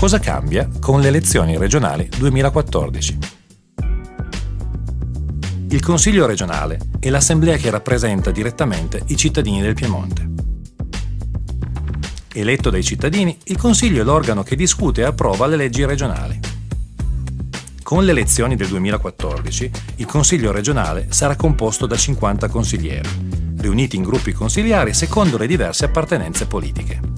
Cosa cambia con le elezioni regionali 2014? Il Consiglio regionale è l'assemblea che rappresenta direttamente i cittadini del Piemonte. Eletto dai cittadini, il Consiglio è l'organo che discute e approva le leggi regionali. Con le elezioni del 2014, il Consiglio regionale sarà composto da 50 consiglieri, riuniti in gruppi consiliari secondo le diverse appartenenze politiche.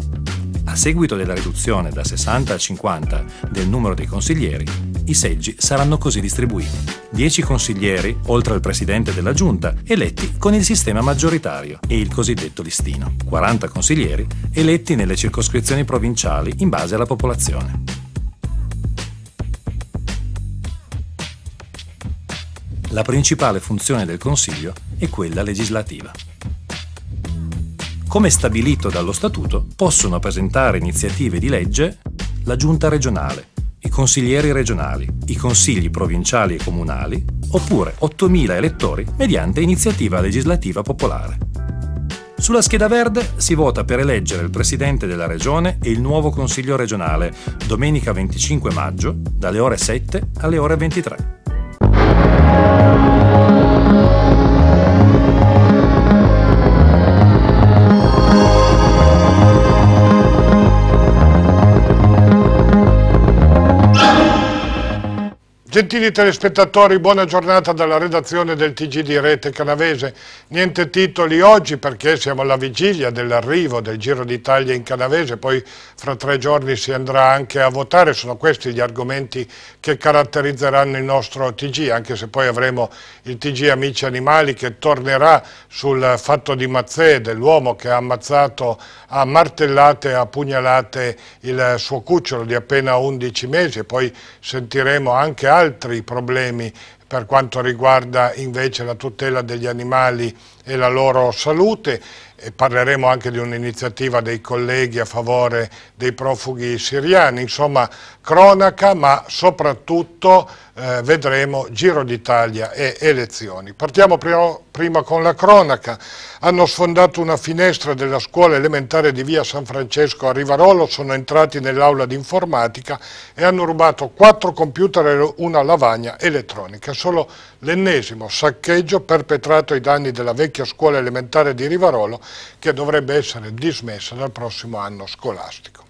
A seguito della riduzione da 60 a 50 del numero dei consiglieri, i seggi saranno così distribuiti. 10 consiglieri, oltre al presidente della giunta, eletti con il sistema maggioritario e il cosiddetto listino. 40 consiglieri eletti nelle circoscrizioni provinciali in base alla popolazione. La principale funzione del Consiglio è quella legislativa. Come stabilito dallo Statuto, possono presentare iniziative di legge la Giunta regionale, i consiglieri regionali, i consigli provinciali e comunali, oppure 8.000 elettori mediante iniziativa legislativa popolare. Sulla scheda verde si vota per eleggere il Presidente della Regione e il nuovo Consiglio regionale domenica 25 maggio dalle ore 7 alle ore 23. Gentili telespettatori, buona giornata dalla redazione del TG di Rete Canavese. Niente titoli oggi perché siamo alla vigilia dell'arrivo del Giro d'Italia in Canavese, poi fra tre giorni si andrà anche a votare, sono questi gli argomenti che caratterizzeranno il nostro TG, anche se poi avremo il TG Amici Animali che tornerà sul fatto di Mazzè, dell'uomo che ha ammazzato a martellate e a pugnalate il suo cucciolo di appena 11 mesi, poi sentiremo anche altri altri problemi per quanto riguarda invece la tutela degli animali e la loro salute. E parleremo anche di un'iniziativa dei colleghi a favore dei profughi siriani, insomma cronaca ma soprattutto eh, vedremo Giro d'Italia e elezioni. Partiamo prima, prima con la cronaca, hanno sfondato una finestra della scuola elementare di via San Francesco a Rivarolo, sono entrati nell'aula di informatica e hanno rubato quattro computer e una lavagna elettronica, solo l'ennesimo saccheggio perpetrato ai danni della vecchia scuola elementare di Rivarolo che dovrebbe essere dismessa dal prossimo anno scolastico.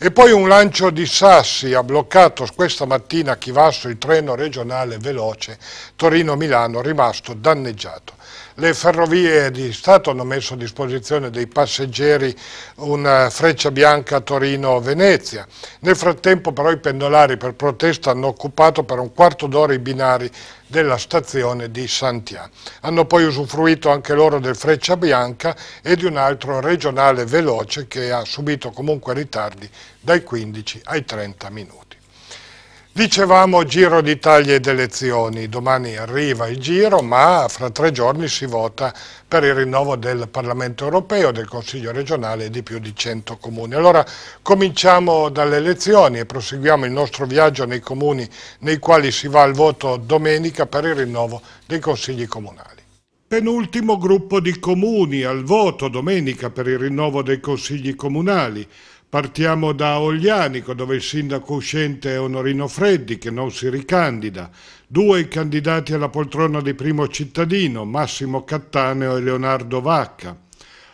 E poi un lancio di sassi ha bloccato questa mattina a Chivasso il treno regionale veloce Torino-Milano rimasto danneggiato. Le ferrovie di Stato hanno messo a disposizione dei passeggeri una freccia bianca Torino-Venezia. Nel frattempo però i pendolari per protesta hanno occupato per un quarto d'ora i binari della stazione di Santià. Hanno poi usufruito anche loro del Freccia Bianca e di un altro regionale veloce che ha subito comunque ritardi dai 15 ai 30 minuti. Dicevamo Giro d'Italia ed elezioni, domani arriva il giro ma fra tre giorni si vota per il rinnovo del Parlamento europeo, del Consiglio regionale e di più di 100 comuni. Allora cominciamo dalle elezioni e proseguiamo il nostro viaggio nei comuni nei quali si va al voto domenica per il rinnovo dei consigli comunali. Penultimo gruppo di comuni al voto domenica per il rinnovo dei consigli comunali. Partiamo da Oglianico, dove il sindaco uscente è Onorino Freddi, che non si ricandida. Due i candidati alla poltrona di primo cittadino, Massimo Cattaneo e Leonardo Vacca.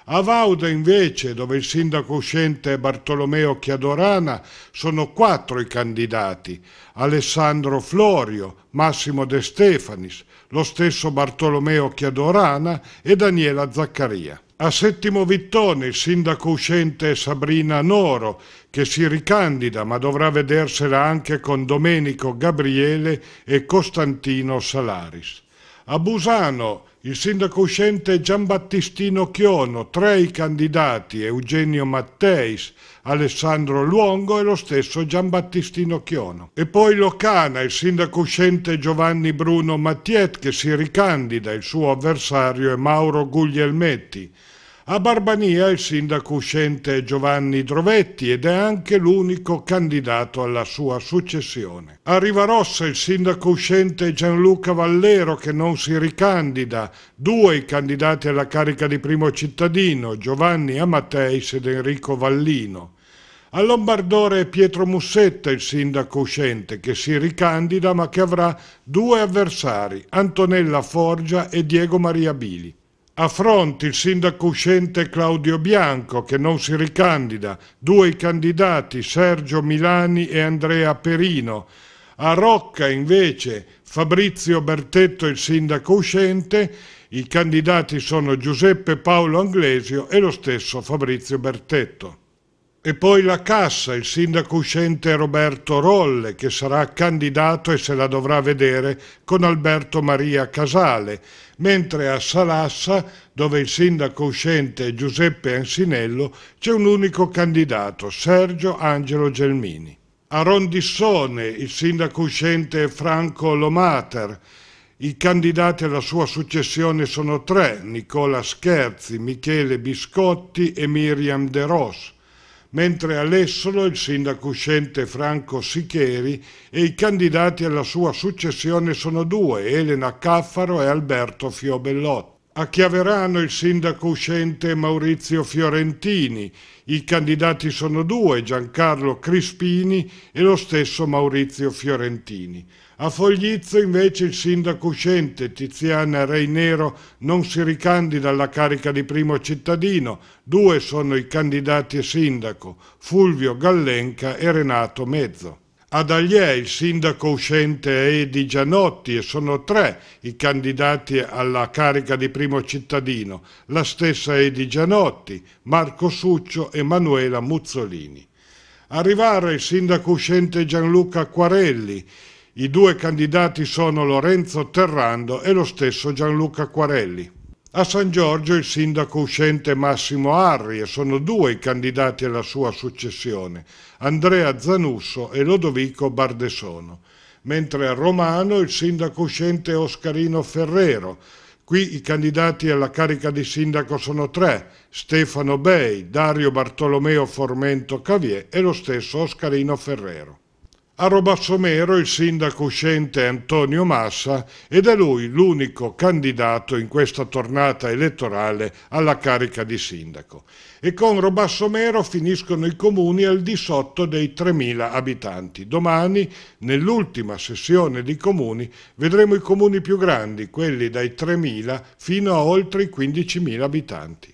A Vauda, invece, dove il sindaco uscente è Bartolomeo Chiadorana, sono quattro i candidati. Alessandro Florio, Massimo De Stefanis, lo stesso Bartolomeo Chiadorana e Daniela Zaccaria. A Settimo Vittone, il sindaco uscente è Sabrina Noro, che si ricandida ma dovrà vedersela anche con Domenico Gabriele e Costantino Salaris. A Busano, il sindaco uscente è Giambattistino Chiono, tre i candidati, Eugenio Matteis, Alessandro Luongo e lo stesso Giambattistino Chiono. E poi Locana, il sindaco uscente Giovanni Bruno Mattiet che si ricandida, il suo avversario è Mauro Guglielmetti. A Barbania il sindaco uscente è Giovanni Drovetti ed è anche l'unico candidato alla sua successione. A Rivarossa il sindaco uscente è Gianluca Vallero che non si ricandida, due i candidati alla carica di primo cittadino, Giovanni Amateis ed Enrico Vallino. A Lombardore è Pietro Mussetta il sindaco uscente che si ricandida ma che avrà due avversari, Antonella Forgia e Diego Maria Bili affronti il sindaco uscente Claudio Bianco che non si ricandida, due i candidati Sergio Milani e Andrea Perino, a Rocca invece Fabrizio Bertetto il sindaco uscente, i candidati sono Giuseppe Paolo Anglesio e lo stesso Fabrizio Bertetto. E poi la cassa, il sindaco uscente Roberto Rolle, che sarà candidato e se la dovrà vedere con Alberto Maria Casale, mentre a Salassa, dove il sindaco uscente è Giuseppe Ansinello, c'è un unico candidato, Sergio Angelo Gelmini. A Rondissone il sindaco uscente è Franco Lomater, i candidati alla sua successione sono tre, Nicola Scherzi, Michele Biscotti e Miriam De Ros mentre a Lessolo il sindaco uscente Franco Sicheri e i candidati alla sua successione sono due, Elena Caffaro e Alberto Fiobellotti. A Chiaverano il sindaco uscente Maurizio Fiorentini, i candidati sono due, Giancarlo Crispini e lo stesso Maurizio Fiorentini. A Foglizzo invece il sindaco uscente Tiziana Reinero non si ricandida alla carica di primo cittadino, due sono i candidati a sindaco, Fulvio Gallenca e Renato Mezzo. Ad Aglie il sindaco uscente è Edi Gianotti e sono tre i candidati alla carica di primo cittadino, la stessa Edi Gianotti, Marco Succio e Manuela Muzzolini. Arrivare il sindaco uscente Gianluca Quarelli, i due candidati sono Lorenzo Terrando e lo stesso Gianluca Quarelli. A San Giorgio il sindaco uscente Massimo Arri e sono due i candidati alla sua successione, Andrea Zanusso e Lodovico Bardesono, mentre a Romano il sindaco uscente Oscarino Ferrero. Qui i candidati alla carica di sindaco sono tre, Stefano Bei, Dario Bartolomeo Formento Cavie e lo stesso Oscarino Ferrero. A Robassomero il sindaco uscente Antonio Massa ed è lui l'unico candidato in questa tornata elettorale alla carica di sindaco. E con Robassomero finiscono i comuni al di sotto dei 3.000 abitanti. Domani, nell'ultima sessione di comuni, vedremo i comuni più grandi, quelli dai 3.000 fino a oltre i 15.000 abitanti.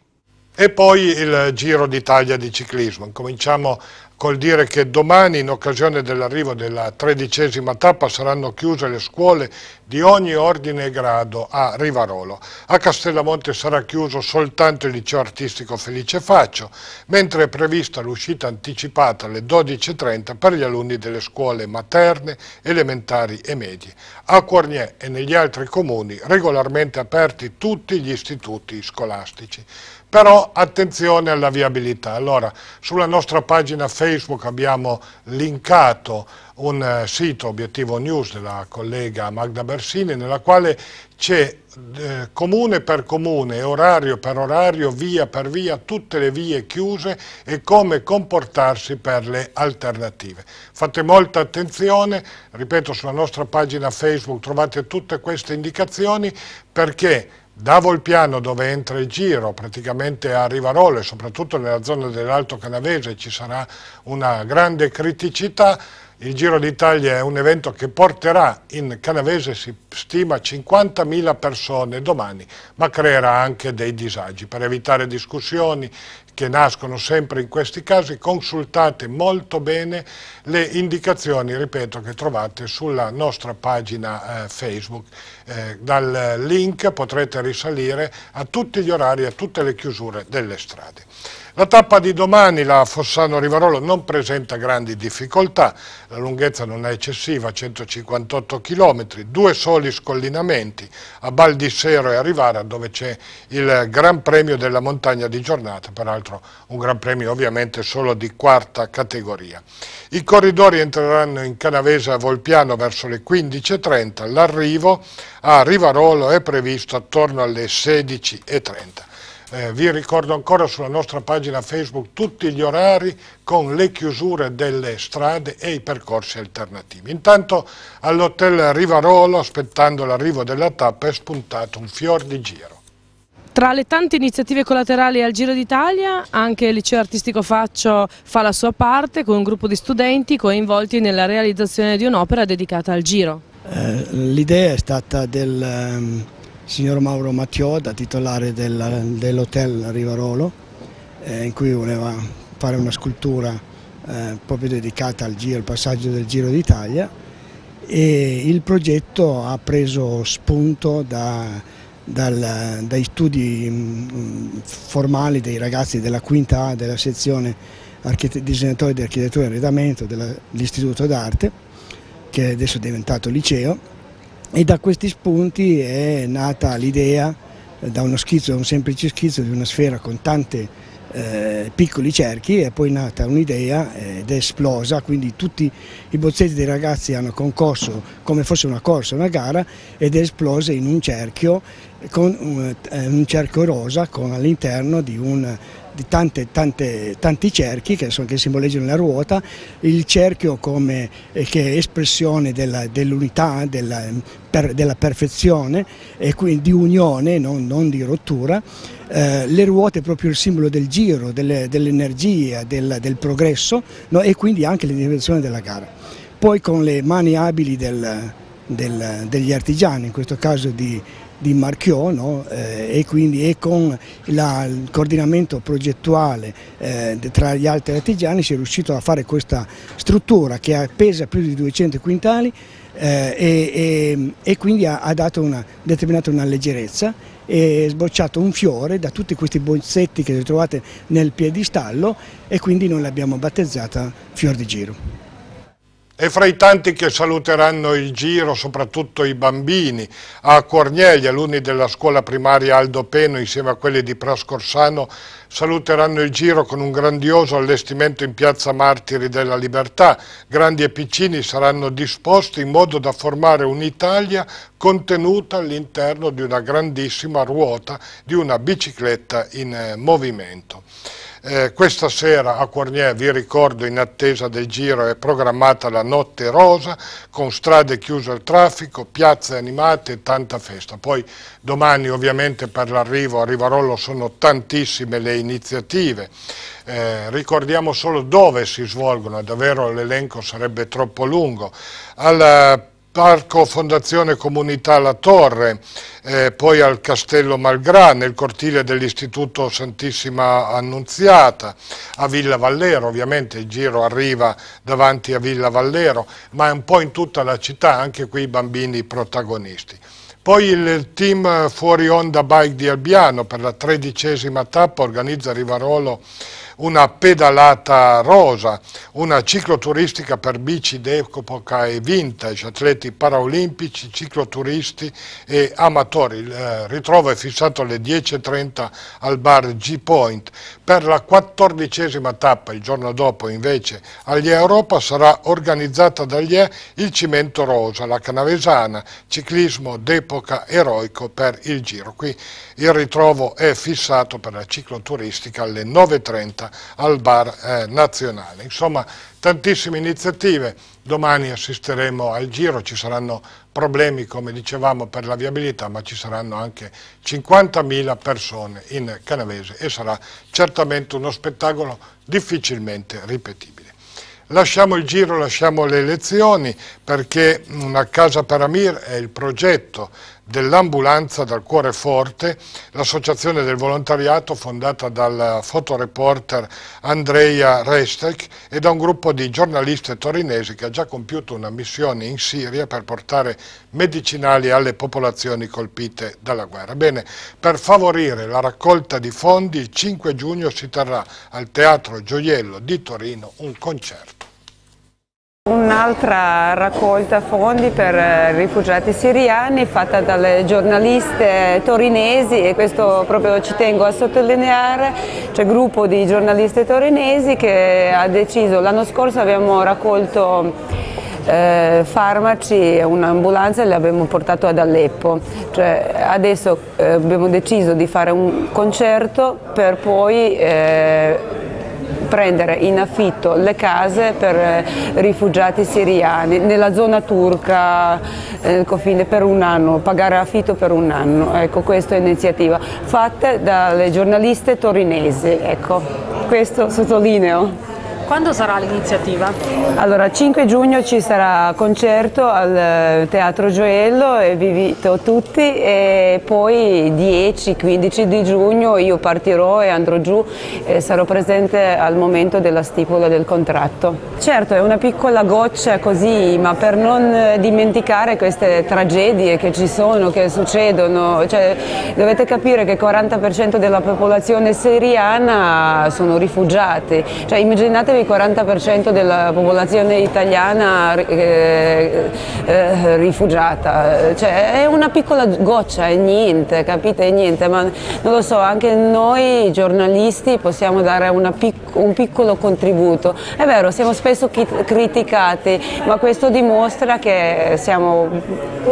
E poi il Giro d'Italia di ciclismo. Cominciamo col dire che domani in occasione dell'arrivo della tredicesima tappa saranno chiuse le scuole di ogni ordine e grado a Rivarolo. A Castellamonte sarà chiuso soltanto il liceo artistico Felice Faccio, mentre è prevista l'uscita anticipata alle 12.30 per gli alunni delle scuole materne, elementari e medie. A Cuornier e negli altri comuni regolarmente aperti tutti gli istituti scolastici però attenzione alla viabilità. Allora, sulla nostra pagina Facebook abbiamo linkato un eh, sito Obiettivo News della collega Magda Bersini nella quale c'è eh, comune per comune, orario per orario, via per via, tutte le vie chiuse e come comportarsi per le alternative. Fate molta attenzione, ripeto sulla nostra pagina Facebook trovate tutte queste indicazioni perché da Volpiano dove entra il giro praticamente a Rivarole, soprattutto nella zona dell'Alto Canavese ci sarà una grande criticità, il Giro d'Italia è un evento che porterà in Canavese si stima 50.000 persone domani, ma creerà anche dei disagi per evitare discussioni che nascono sempre in questi casi, consultate molto bene le indicazioni, ripeto, che trovate sulla nostra pagina eh, Facebook. Eh, dal link potrete risalire a tutti gli orari, a tutte le chiusure delle strade. La tappa di domani, la Fossano-Rivarolo, non presenta grandi difficoltà, la lunghezza non è eccessiva, 158 km, due soli scollinamenti, a Bal di Sero e a Rivara dove c'è il Gran Premio della montagna di giornata, peraltro un Gran Premio ovviamente solo di quarta categoria. I corridori entreranno in Canavese a Volpiano verso le 15.30, l'arrivo a Rivarolo è previsto attorno alle 16.30. Eh, vi ricordo ancora sulla nostra pagina Facebook tutti gli orari con le chiusure delle strade e i percorsi alternativi. Intanto all'hotel Rivarolo, aspettando l'arrivo della tappa, è spuntato un fior di giro. Tra le tante iniziative collaterali al Giro d'Italia, anche il Liceo Artistico Faccio fa la sua parte con un gruppo di studenti coinvolti nella realizzazione di un'opera dedicata al Giro. Eh, L'idea è stata del ehm, signor Mauro Mattiò, da titolare del, dell'hotel Rivarolo, eh, in cui voleva fare una scultura eh, proprio dedicata al, giro, al passaggio del Giro d'Italia e il progetto ha preso spunto da, dal, dai studi mm, formali dei ragazzi della quinta A della sezione disegnatori di architettura e arredamento dell'Istituto d'Arte, che adesso è diventato liceo, e da questi spunti è nata l'idea da uno schizzo, da un semplice schizzo di una sfera con tanti eh, piccoli cerchi è poi nata un'idea eh, ed è esplosa, quindi tutti i bozzetti dei ragazzi hanno concorso come fosse una corsa, una gara ed è esplosa in un cerchio, con un, eh, un cerchio rosa all'interno di un di tante, tante, tanti cerchi che, sono, che, simboleggiano la ruota, il cerchio come, eh, che è espressione dell'unità, dell della, per, della, perfezione e quindi di unione, non, non di rottura, eh, le ruote proprio il simbolo del giro, dell'energia, dell del, del, progresso no? e quindi anche l'individuazione della gara. Poi con le mani abili del, degli artigiani, in questo caso di di Marchiò no? eh, e quindi e con la, il coordinamento progettuale eh, tra gli altri artigiani si è riuscito a fare questa struttura che pesa più di 200 quintali eh, e, e, quindi ha, ha dato una, determinato una leggerezza e sbocciato un fiore da tutti questi bozzetti che trovate nel piedistallo e quindi noi l'abbiamo battezzata Fior di Giro. E fra i tanti che saluteranno il giro, soprattutto i bambini, a Cornielli, alunni della scuola primaria Aldo Peno insieme a quelli di Prascorsano, saluteranno il giro con un grandioso allestimento in piazza Martiri della Libertà. Grandi e piccini saranno disposti in modo da formare un'Italia contenuta all'interno di una grandissima ruota di una bicicletta in eh, movimento. Eh, questa sera a Quarnier, vi ricordo, in attesa del giro è programmata la notte rosa con strade chiuse al traffico, piazze animate e tanta festa. Poi domani ovviamente per l'arrivo a Rivarollo sono tantissime le iniziative. Eh, ricordiamo solo dove si svolgono, davvero l'elenco sarebbe troppo lungo. Alla Parco Fondazione Comunità La Torre, eh, poi al Castello Malgrà, nel cortile dell'Istituto Santissima Annunziata, a Villa Vallero, ovviamente il giro arriva davanti a Villa Vallero, ma è un po' in tutta la città, anche qui i bambini protagonisti. Poi il team fuori onda bike di Albiano per la tredicesima tappa organizza Rivarolo una pedalata rosa, una cicloturistica per bici d'epoca e vintage, atleti paraolimpici, cicloturisti e amatori. Il eh, ritrovo è fissato alle 10.30 al bar G-Point. Per la quattordicesima tappa, il giorno dopo invece, agli Europa sarà organizzata dagli E il Cimento Rosa, la Canavesana, ciclismo d'epoca eroico per il giro. Qui il ritrovo è fissato per la cicloturistica alle 9.30 al bar eh, nazionale. Insomma, tantissime iniziative, domani assisteremo al giro, ci saranno problemi come dicevamo per la viabilità ma ci saranno anche 50.000 persone in Canavese e sarà certamente uno spettacolo difficilmente ripetibile. Lasciamo il giro, lasciamo le elezioni perché una casa per Amir è il progetto dell'ambulanza dal cuore forte, l'associazione del volontariato fondata dal fotoreporter Andrea Restek e da un gruppo di giornaliste torinesi che ha già compiuto una missione in Siria per portare medicinali alle popolazioni colpite dalla guerra. Bene, per favorire la raccolta di fondi il 5 giugno si terrà al Teatro Gioiello di Torino un concerto. Un'altra raccolta fondi per eh, rifugiati siriani fatta dalle giornaliste torinesi e questo proprio ci tengo a sottolineare, c'è un gruppo di giornaliste torinesi che ha deciso, l'anno scorso abbiamo raccolto eh, farmaci e un'ambulanza le abbiamo portato ad Aleppo. Cioè, adesso eh, abbiamo deciso di fare un concerto per poi eh, prendere in affitto le case per eh, rifugiati siriani nella zona turca nel eh, confine ecco, per un anno, pagare affitto per un anno, ecco questa è un'iniziativa fatta dalle giornaliste torinesi, ecco questo sottolineo. Quando sarà l'iniziativa? Allora, 5 giugno ci sarà concerto al eh, Teatro Gioello e vi invito tutti e poi 10-15 di giugno io partirò e andrò giù e sarò presente al momento della stipula del contratto. Certo, è una piccola goccia così, ma per non dimenticare queste tragedie che ci sono, che succedono, cioè, dovete capire che il 40% della popolazione siriana sono rifugiati, cioè immaginatevi il 40% della popolazione italiana eh, eh, rifugiata, cioè, è una piccola goccia, è niente, capite, è niente, ma non lo so, anche noi giornalisti possiamo dare pic un piccolo contributo. È vero, siamo spesso criticati, ma questo dimostra che siamo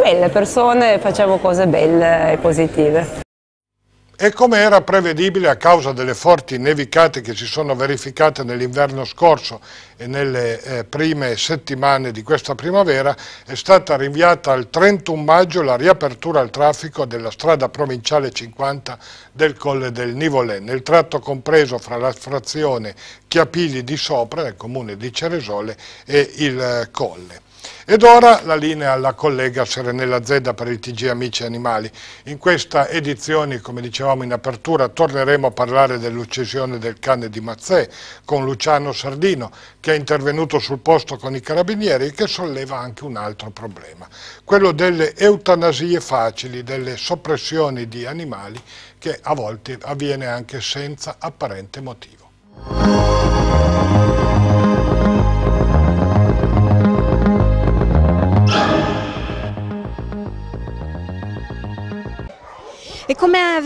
belle persone e facciamo cose belle e positive e come era prevedibile a causa delle forti nevicate che si sono verificate nell'inverno scorso e nelle eh, prime settimane di questa primavera, è stata rinviata al 31 maggio la riapertura al traffico della strada provinciale 50 del Colle del Nivolè, nel tratto compreso fra la frazione Chiapigli di Sopra, nel comune di Ceresole, e il eh, Colle. Ed ora la linea alla collega Serenella Zedda per il TG Amici Animali. In questa edizione, come dicevamo in apertura, torneremo a parlare dell'uccisione del cane di Mazzè con Luciano Sardino, che è intervenuto sul posto con i carabinieri e che solleva anche un altro problema, quello delle eutanasie facili, delle soppressioni di animali che a volte avviene anche senza apparente motivo.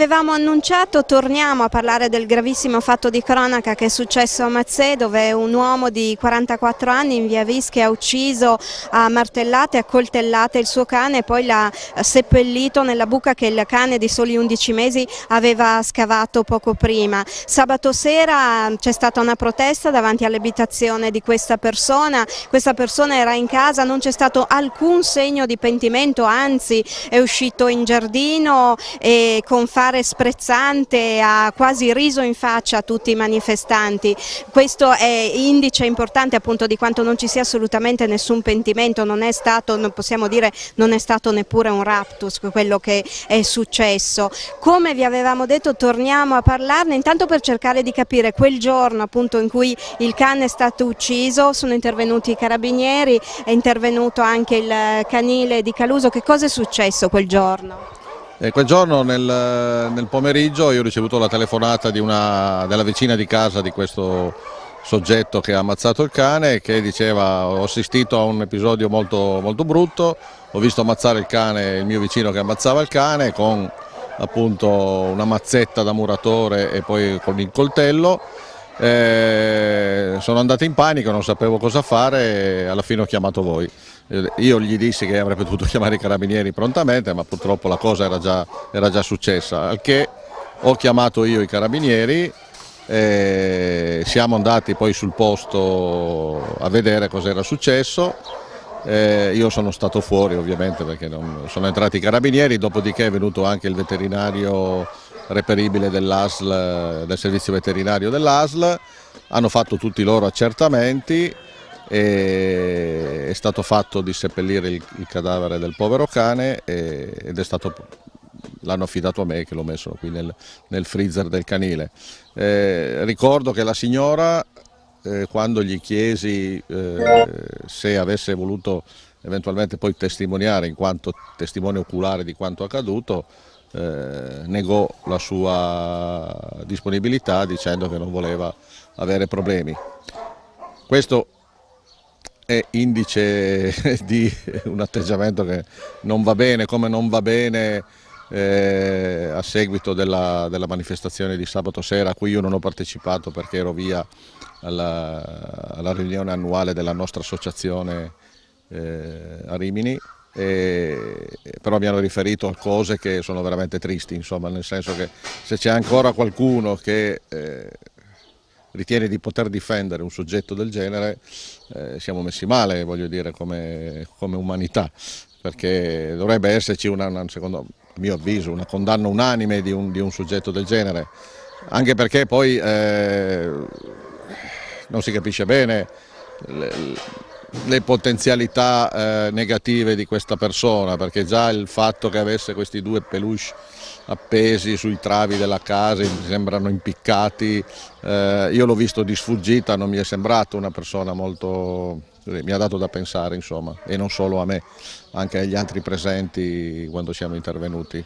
avevamo annunciato torniamo a parlare del gravissimo fatto di cronaca che è successo a Mazzè dove un uomo di 44 anni in via Vischia ha ucciso a martellate, a coltellate il suo cane e poi l'ha eh, seppellito nella buca che il cane di soli 11 mesi aveva scavato poco prima. Sabato sera mm, c'è stata una protesta davanti all'abitazione di questa persona, questa persona era in casa, non c'è stato alcun segno di pentimento, anzi è uscito in giardino e con fare parlare sprezzante, ha quasi riso in faccia a tutti i manifestanti. Questo è indice importante appunto di quanto non ci sia assolutamente nessun pentimento, non è stato, non possiamo dire, non è stato neppure un raptus quello che è successo. Come vi avevamo detto torniamo a parlarne intanto per cercare di capire quel giorno appunto in cui il cane è stato ucciso, sono intervenuti i carabinieri, è intervenuto anche il canile di Caluso, che cosa è successo quel giorno? E eh, quel giorno nel, nel, pomeriggio io ho ricevuto la telefonata una, della vicina di casa di questo soggetto che ha ammazzato il cane che diceva ho assistito a un episodio molto, molto brutto, ho visto ammazzare il cane, il mio vicino che ammazzava il cane con appunto una mazzetta da muratore e poi con il coltello. Eh, sono andato in panico, non sapevo cosa fare e alla fine ho chiamato voi. Io gli dissi che avrebbe potuto chiamare i carabinieri prontamente, ma purtroppo la cosa era già, era già successa, al che ho chiamato io i carabinieri eh, siamo andati poi sul posto a vedere cosa era successo. Eh, io sono stato fuori ovviamente perché non, sono entrati i carabinieri, dopodiché è venuto anche il veterinario reperibile dell'ASL, del servizio veterinario dell'ASL, hanno fatto tutti i loro accertamenti e è stato fatto di seppellire il, il cadavere del povero cane e, ed è stato l'hanno affidato a me che l'ho messo qui nel, nel, freezer del canile. Eh, ricordo che la signora eh, quando gli chiesi eh, se avesse voluto eventualmente poi testimoniare in quanto testimone oculare di quanto accaduto, eh, negò la sua disponibilità dicendo che non voleva avere problemi. Questo è indice di un atteggiamento che non va bene, come non va bene eh, a seguito della, della, manifestazione di sabato sera a cui io non ho partecipato perché ero via alla, alla riunione annuale della nostra associazione eh, a Rimini, e, però mi hanno riferito cose che sono veramente tristi, insomma, nel senso che se c'è ancora qualcuno che... Eh, ritiene di poter difendere un soggetto del genere, eh, siamo messi male, voglio dire, come, come umanità, perché dovrebbe esserci, una, una, secondo mio avviso, una condanna unanime di un, di un soggetto del genere, anche perché poi eh, non si capisce bene le, le potenzialità eh, negative di questa persona, perché già il fatto che avesse questi due peluche appesi sui travi della casa, sembrano impiccati. Eh, io l'ho visto di sfuggita, non mi è sembrato una persona molto... Eh, mi ha dato da pensare insomma, e non solo a me, anche agli altri presenti quando siamo intervenuti.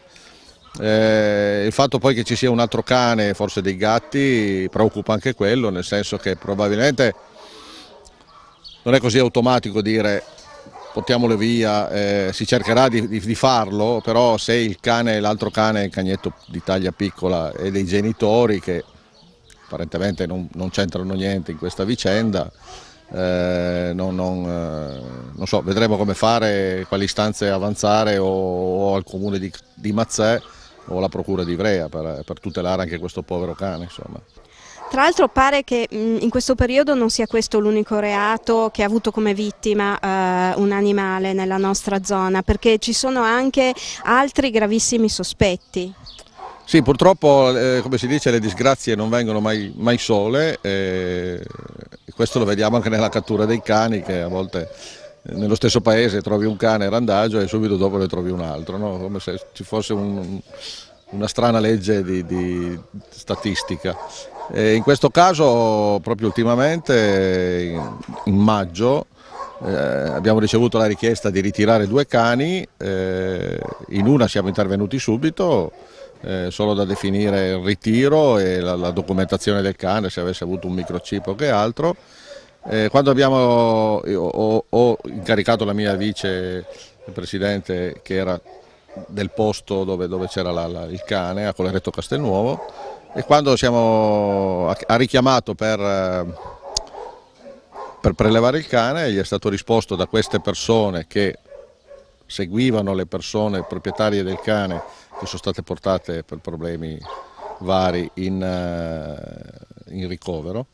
Eh, il fatto poi che ci sia un altro cane, forse dei gatti, preoccupa anche quello, nel senso che probabilmente non è così automatico dire portiamole via, eh, si cercherà di, di, di, farlo, però se il cane, l'altro cane, il cagnetto di taglia piccola e dei genitori che apparentemente non, non c'entrano niente in questa vicenda, eh, non, non, eh, non, so, vedremo come fare, quali istanze avanzare o, o al comune di, di, Mazzè o alla procura di Ivrea per, per tutelare anche questo povero cane. Insomma. Tra l'altro pare che mm, in questo periodo non sia questo l'unico reato che ha avuto come vittima eh, un animale nella nostra zona, perché ci sono anche altri gravissimi sospetti. Sì, purtroppo, eh, come si dice, le disgrazie non vengono mai, mai sole, eh, questo lo vediamo anche nella cattura dei cani, che a volte eh, nello stesso paese trovi un cane randagio e subito dopo ne trovi un altro, no? come se ci fosse un, una strana legge di, di statistica. E in questo caso, proprio ultimamente, in, maggio, eh, abbiamo ricevuto la richiesta di ritirare due cani, eh, in una siamo intervenuti subito, eh, solo da definire il ritiro e la, la, documentazione del cane, se avesse avuto un microchip o che altro. Eh, quando abbiamo, ho, ho, incaricato la mia vicepresidente che era del posto dove, dove c'era il cane a Coleretto Castelnuovo e quando siamo, ha richiamato per, eh, per prelevare il cane gli è stato risposto da queste persone che seguivano le persone proprietarie del cane che sono state portate per problemi vari in, eh, in ricovero,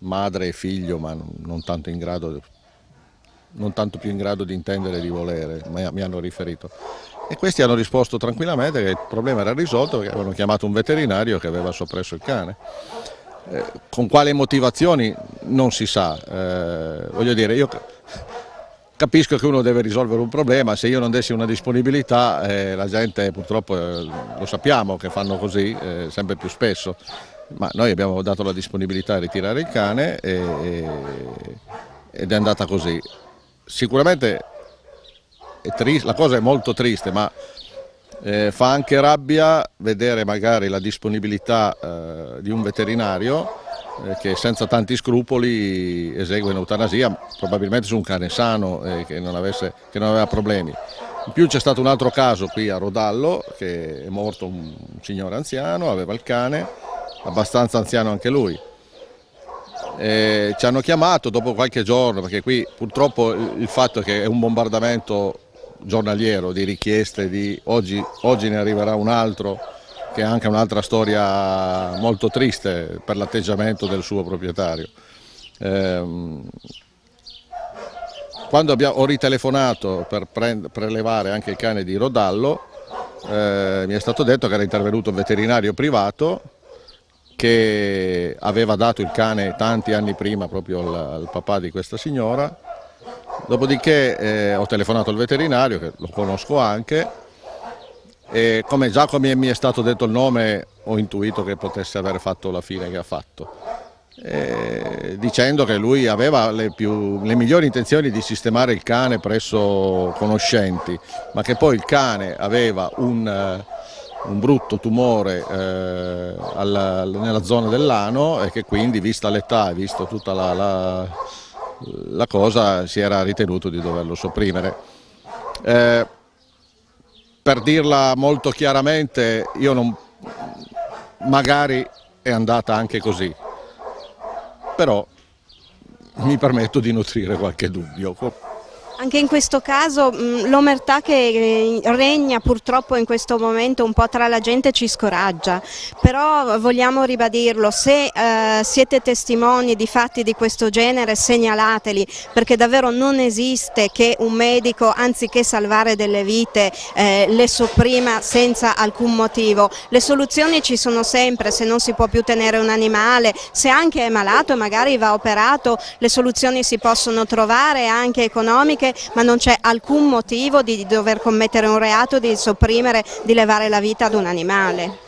madre e figlio ma non tanto in grado non tanto più in grado di intendere e di volere, ma mi hanno riferito. E questi hanno risposto tranquillamente che il problema era risolto perché avevano chiamato un veterinario che aveva soppresso il cane. Eh, con quali motivazioni non si sa, eh, voglio dire, io capisco che uno deve risolvere un problema, se io non dessi una disponibilità eh, la gente purtroppo eh, lo sappiamo che fanno così eh, sempre più spesso, ma noi abbiamo dato la disponibilità a ritirare il cane e, ed è andata così sicuramente la cosa è molto triste, ma eh, fa anche rabbia vedere magari la disponibilità eh, di un veterinario eh, che senza tanti scrupoli esegue un'eutanasia, probabilmente su un cane sano eh, che non, avesse, che, non aveva problemi. In più c'è stato un altro caso qui a Rodallo, che è morto un signore anziano, aveva il cane, abbastanza anziano anche lui. Eh, ci hanno chiamato dopo qualche giorno, perché qui purtroppo il fatto è che è un bombardamento giornaliero di richieste, di oggi, oggi ne arriverà un altro, che è anche un'altra storia molto triste per l'atteggiamento del suo proprietario. Ehm, quando abbiamo, ho ritelefonato per prend, prelevare anche il cane di Rodallo, eh, mi è stato detto che era intervenuto un veterinario privato che aveva dato il cane tanti anni prima proprio al, al papà di questa signora. Dopodiché eh, ho telefonato al veterinario, che lo conosco anche, e come già come mi è stato detto il nome ho intuito che potesse aver fatto la fine che ha fatto, e, dicendo che lui aveva le, più, le migliori intenzioni di sistemare il cane presso conoscenti, ma che poi il cane aveva un eh, un brutto tumore eh, alla, nella zona dell'ano e che quindi vista l'età e vista tutta la, la, la, cosa si era ritenuto di doverlo sopprimere. Eh, per dirla molto chiaramente io non, magari è andata anche così, però mi permetto di nutrire qualche dubbio. Anche in questo caso mm, l'omertà che eh, regna purtroppo in questo momento un po' tra la gente ci scoraggia, però vogliamo ribadirlo, se eh, siete testimoni di fatti di questo genere segnalateli perché davvero non esiste che un medico anziché salvare delle vite eh, le sopprima senza alcun motivo, le soluzioni ci sono sempre se non si può più tenere un animale, se anche è malato e magari va operato le soluzioni si possono trovare anche economiche anche, ma non c'è alcun motivo di dover commettere un reato, di sopprimere, di levare la vita ad un animale.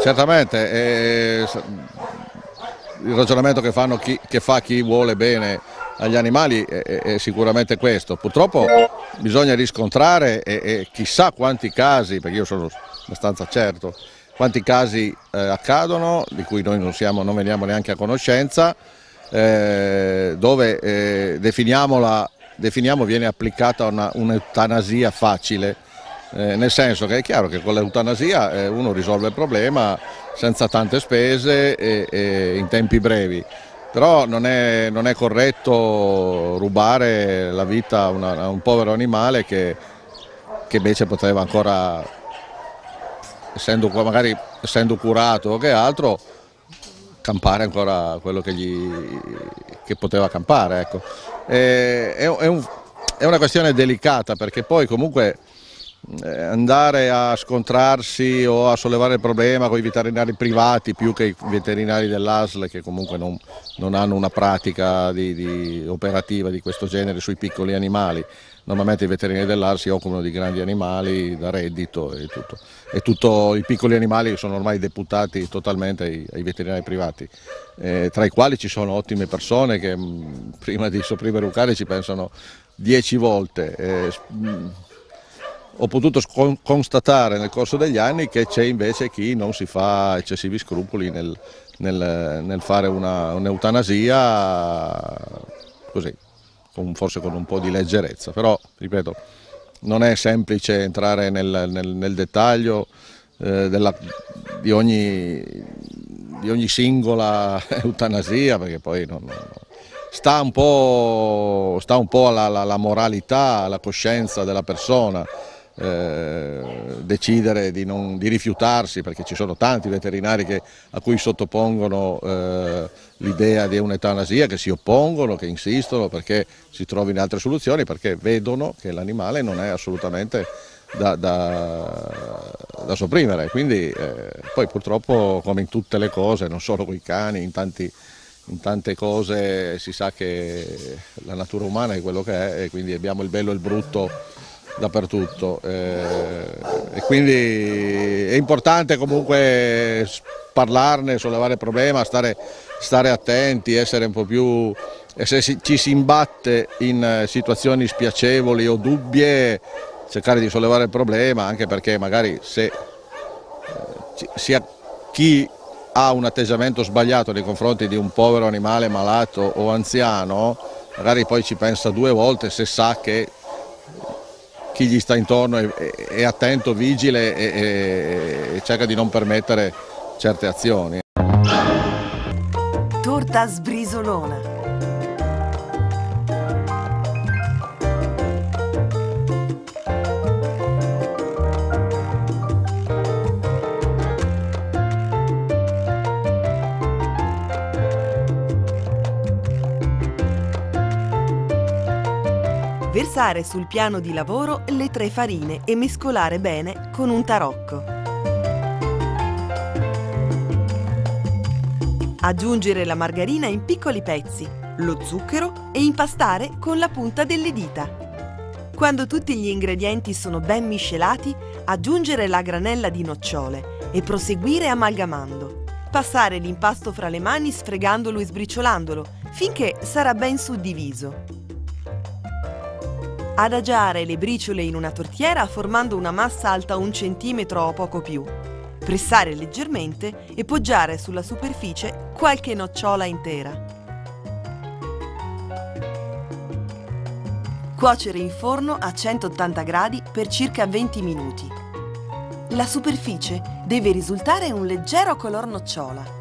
Certamente, eh, il ragionamento che, chi, che, fa chi vuole bene agli animali è, è sicuramente questo. Purtroppo bisogna riscontrare e, e, chissà quanti casi, perché io sono abbastanza certo, quanti casi eh, accadono, di cui noi non, siamo, non veniamo neanche a conoscenza, eh, dove eh, definiamo la definiamo viene applicata una, un'eutanasia facile, eh, nel senso che è chiaro che con l'eutanasia eh, uno risolve il problema senza tante spese e, e in tempi brevi, però non è, non è corretto rubare la vita a, una, a un povero animale che, che, invece poteva ancora, essendo, magari essendo curato o che altro, campare ancora quello che, gli, che poteva campare. Ecco. E, è, è, un, è, una questione delicata perché poi comunque eh, andare a scontrarsi o a sollevare il problema con i veterinari privati più che i veterinari dell'ASL che comunque non, non hanno una pratica di, di operativa di questo genere sui piccoli animali normalmente i veterinari dell'AR si occupano di grandi animali da reddito e tutto. E tutto i piccoli animali sono ormai deputati totalmente ai, ai veterinari privati, eh, tra i quali ci sono ottime persone che mh, mm, prima di sopprimere un cane ci pensano dieci volte. Eh, mh, mm, ho potuto constatare nel corso degli anni che c'è invece chi non si fa eccessivi scrupoli nel, nel, nel fare un'eutanasia così con, forse con un po' di leggerezza, però ripeto non è semplice entrare nel, nel, nel dettaglio eh, della, di, ogni, di, ogni, singola eutanasia perché poi non, non, sta un po', sta un po alla, alla, alla moralità, alla coscienza della persona. Eh, decidere di, non, di, rifiutarsi perché ci sono tanti veterinari che, a cui sottopongono eh, l'idea di un'etanasia, che si oppongono, che insistono perché si trovino altre soluzioni, perché vedono che l'animale non è assolutamente da, da, da sopprimere. Quindi eh, poi purtroppo come in tutte le cose, non solo con i cani, in tanti in tante cose si sa che la natura umana è quello che è e quindi abbiamo il bello e il brutto dappertutto eh, e quindi è importante comunque parlarne, sollevare il problema, stare, stare attenti, essere un po' più e se ci si imbatte in situazioni spiacevoli o dubbie cercare di sollevare il problema anche perché magari se eh, sia chi ha un atteggiamento sbagliato nei confronti di un povero animale malato o anziano magari poi ci pensa due volte se sa che chi gli sta intorno è, è attento, vigile e, e cerca di non permettere certe azioni. Torta sbrisolona piazzare sul piano di lavoro le tre farine e mescolare bene con un tarocco. Aggiungere la margarina in piccoli pezzi, lo zucchero e impastare con la punta delle dita. Quando tutti gli ingredienti sono ben miscelati, aggiungere la granella di nocciole e proseguire amalgamando. Passare l'impasto fra le mani sfregandolo e sbriciolandolo finché sarà ben suddiviso. Adagiare le briciole in una tortiera formando una massa alta un centimetro o poco più. Pressare leggermente e poggiare sulla superficie qualche nocciola intera. Cuocere in forno a 180 gradi per circa 20 minuti. La superficie deve risultare un leggero color nocciola.